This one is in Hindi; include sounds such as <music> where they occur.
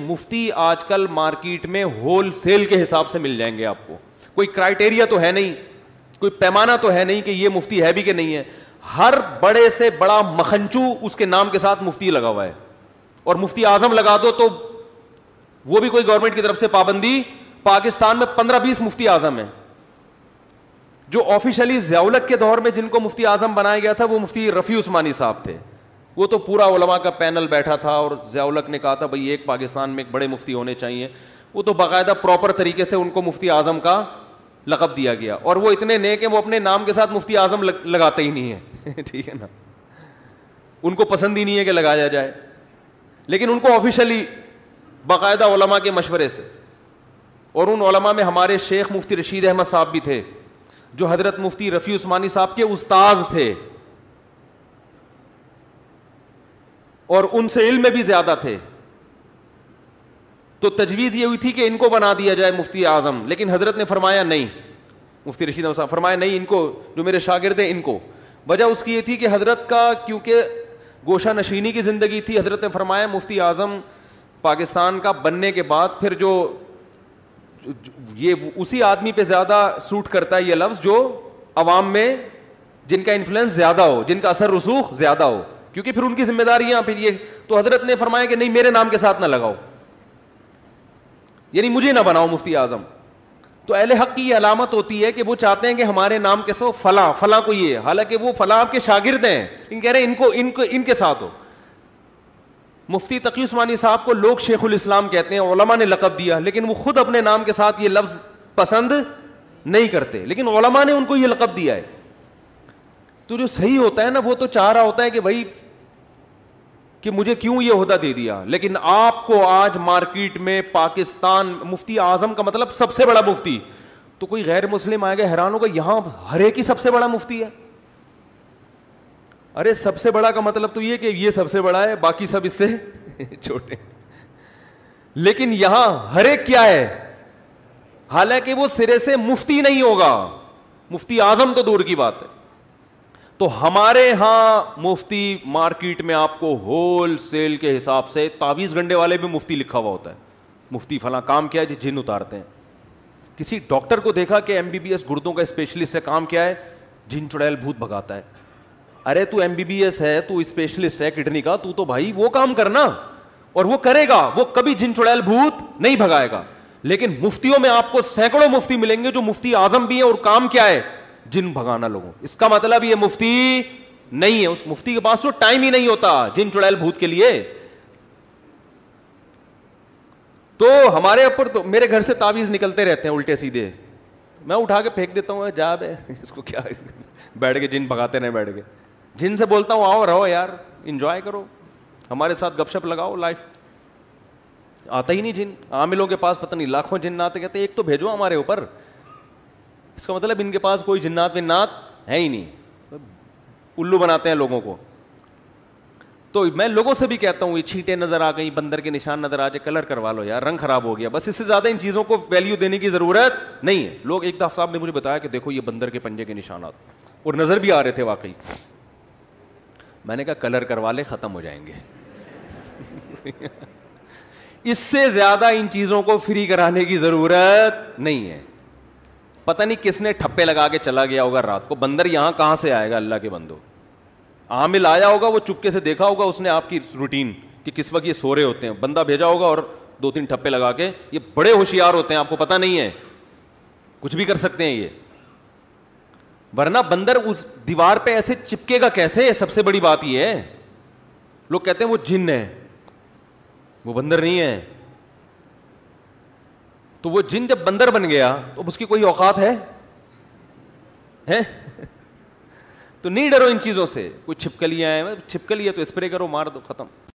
मुफ्ती आजकल मार्केट में होल सेल के हिसाब से मिल जाएंगे आपको कोई क्राइटेरिया तो है नहीं कोई पैमाना तो है नहीं कि ये मुफ्ती है भी कि नहीं है हर बड़े से बड़ा मखनचू उसके नाम के साथ मुफ्ती लगा हुआ है और मुफ्ती आजम लगा दो तो वो भी कोई गवर्नमेंट की तरफ से पाबंदी पाकिस्तान में पंद्रह बीस मुफ्ती आजम है जो ऑफिशियली जयालक के दौर में जिनको मुफ्ती आजम बनाया गया था वो मुफ्ती रफ़ी उस्मानी साहब थे वो तो पूरा उलमा का पैनल बैठा था और जयालक ने कहा था भाई एक पाकिस्तान में एक बड़े मुफ्ती होने चाहिए वो तो बाकायदा प्रॉपर तरीके से उनको मुफ्ती आज़म का लकब दिया गया और वो इतने नेक हैं वो अपने नाम के साथ मुफ्ती आज़म लग, लगाते ही नहीं है <laughs> ठीक है ना उनको पसंद ही नहीं है कि लगाया जाए लेकिन उनको ऑफिशली बाकायदा ओलमा के मशवरे से और उन ओलमा में हमारे शेख मुफ्ती रशीद अहमद साहब भी थे जो हज़रत मुफ्ती रफ़ी उस्मानी साहब के उस्ताद थे और उनसे इल्म भी ज़्यादा थे तो तजवीज़ ये हुई थी कि इनको बना दिया जाए मुफ्ती आज़म लेकिन हज़रत ने फरमाया नहीं मुफ्ती रशीद साहब फरमाया नहीं इनको जो मेरे शागिर्द हैं इनको वजह उसकी ये थी कि हज़रत का क्योंकि गोशा नशीनी की ज़िंदगी थी हज़रत ने फरमाया मुफ्ती आज़म पाकिस्तान का बनने के बाद फिर जो ये उसी आदमी पर ज़्यादा सूट करता है ये लफ्ज़ जो आवाम में जिनका इन्फ्लुएंस ज़्यादा हो जिनका असर रसूख ज़्यादा हो क्योंकि फिर उनकी जिम्मेदारियां फिर ये तो हजरत ने फरमाया कि नहीं मेरे नाम के साथ ना लगाओ यानी मुझे ना बनाओ मुफ्ती आजम तो अहल हक की अलामत होती है कि वो चाहते हैं कि हमारे नाम के साथ फला फला को ये हालांकि वो फला आपके शागिर्द हैं लेकिन कह रहे हैं इनको इनको इनके साथ हो मुफ्ती तकी उस्मानी साहब को लोग शेखुल इस्लाम कहते हैं ओलमा ने लकब दिया लेकिन वो खुद अपने नाम के साथ ये लफ्ज़ पसंद नहीं करते लेकिन ओलमा ने उनको ये लकब दिया है तो जो सही होता है ना वो तो चाह रहा होता है कि भाई कि मुझे क्यों ये होता दे दिया लेकिन आपको आज मार्केट में पाकिस्तान मुफ्ती आजम का मतलब सबसे बड़ा मुफ्ती तो कोई गैर मुस्लिम आएगा हैरान होगा यहां हर एक ही सबसे बड़ा मुफ्ती है अरे सबसे बड़ा का मतलब तो ये कि ये सबसे बड़ा है बाकी सब इससे <laughs> छोटे लेकिन यहां हर क्या है हालांकि वो सिरे से मुफ्ती नहीं होगा मुफ्ती आजम तो दूर की बात है तो हमारे यहां मुफ्ती मार्केट में आपको होल सेल के हिसाब से तावीज घंटे वाले भी मुफ्ती लिखा हुआ होता है मुफ्ती फला काम किया है जिन उतारते हैं किसी डॉक्टर को देखा कि एम एमबीबीएस गुर्दों का स्पेशलिस्ट है काम क्या है जिन चुड़ैल भूत भगाता है अरे तू एमबीबीएस है तू स्पेशलिस्ट है किडनी का तू तो भाई वो काम करना और वो करेगा वो कभी जिन चुड़ैल भूत नहीं भगाएगा लेकिन मुफ्तियों में आपको सैकड़ों मुफ्ती मिलेंगे जो मुफ्ती आजम भी है और काम क्या है जिन भगाना लोगों इसका मतलब ये मुफ्ती नहीं है उस मुफ्ती के पास तो टाइम ही नहीं होता जिन चुड़ैल भूत के लिए तो हमारे ऊपर तो मेरे घर से ताबीज निकलते रहते हैं उल्टे सीधे मैं उठा के फेंक देता हूँ जाब है <laughs> इसको क्या बैठ के जिन भगाते नहीं बैठ के जिन से बोलता हूँ आओ रहो यार इंजॉय करो हमारे साथ गपशप लगाओ लाइफ आता ही नहीं जिन आमिलों के पास पता नहीं लाखों जिन आते कहते एक तो भेजो हमारे ऊपर इसका मतलब इनके पास कोई जिन्नात विन्नात है ही नहीं उल्लू बनाते हैं लोगों को तो मैं लोगों से भी कहता हूँ ये छींटे नज़र आ गई बंदर के निशान नज़र आ जाए कलर करवा लो यार रंग खराब हो गया बस इससे ज़्यादा इन चीज़ों को वैल्यू देने की ज़रूरत नहीं है लोग एक दफ़ा साहब ने मुझे बताया कि देखो ये बंदर के पंजे के निशानात और नज़र भी आ रहे थे वाकई मैंने कहा कलर करवा ले ख़त्म हो जाएंगे <laughs> इससे ज़्यादा इन चीज़ों को फ्री कराने की ज़रूरत नहीं है पता नहीं किसने ठप्पे लगा के चला गया होगा रात को बंदर यहाँ कहाँ से आएगा अल्लाह के बंदो आमिल आया होगा वो चुपके से देखा होगा उसने आपकी रूटीन कि किस वक्त ये सो रहे होते हैं बंदा भेजा होगा और दो तीन ठप्पे लगा के ये बड़े होशियार होते हैं आपको पता नहीं है कुछ भी कर सकते हैं ये वरना बंदर उस दीवार पे ऐसे चिपकेगा कैसे सबसे बड़ी बात यह है लोग कहते हैं वो जिन्न है वो बंदर नहीं है तो वो जिन जब बंदर बन गया तो उसकी कोई औकात है हैं <laughs> तो नहीं डरो इन चीज़ों से कोई छिपकलियां हैं मतलब छिपकली तो स्प्रे करो मार दो ख़त्म